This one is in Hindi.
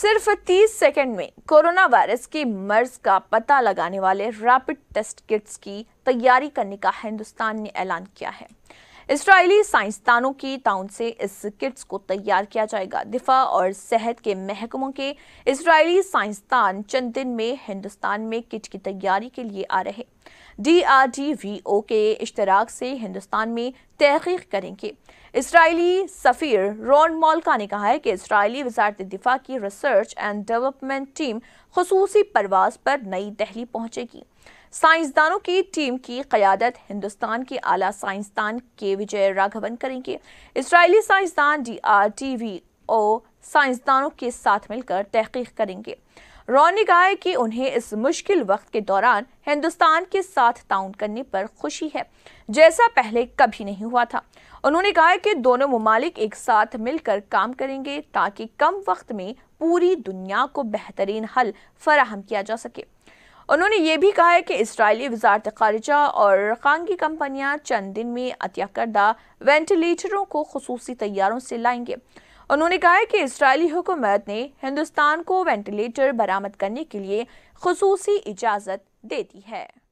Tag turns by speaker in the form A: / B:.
A: सिर्फ 30 सेकंड में कोरोना वायरस के मर्ज का पता लगाने वाले रैपिड टेस्ट किट्स की तैयारी करने का हिंदुस्तान ने ऐलान किया है इसराइली साइंसदानों की ताउन से इस किट्स को तैयार किया जाएगा दिफा और सेहत के महकमों के इसराइली साइंसदान चंद दिन में हिंदुस्तान में किट की तैयारी के लिए आ रहे डीआरडीवीओ के इश्तराक से हिंदुस्तान में तहकीक करेंगे इसराइली सफ़ीर रॉन मोलका ने कहा है कि इसराइली वजारत दिफा की रिसर्च एंड डेवलपमेंट टीम खसूसी परवाज पर नई दहली पहुंचेगी साइंसदानों की टीम की क़्यादत हिंदुस्तान के आला साइंसदान के विजय राघवन करेंगे इसराइली साइंसदान D R T V O साइंसदानों के साथ मिलकर तहकीक करेंगे रॉन ने कहा कि उन्हें इस मुश्किल वक्त के दौरान हिंदुस्तान के साथ ताउन करने पर खुशी है जैसा पहले कभी नहीं हुआ था उन्होंने कहा कि दोनों ममालिक एक साथ मिलकर काम करेंगे ताकि कम वक्त में पूरी दुनिया को बेहतरीन हल फराहम किया जा सके उन्होंने ये भी कहा है कि इसराइली वजारत खारजा और खानगी कंपनियां चंद दिन में अतिया करदा वेंटिलेटरों को खसूसी तैयारों से लाएंगे उन्होंने कहा है कि इसराइली हुकूमत ने हिंदुस्तान को वेंटिलेटर बरामद करने के लिए खसूसी इजाज़त दे दी है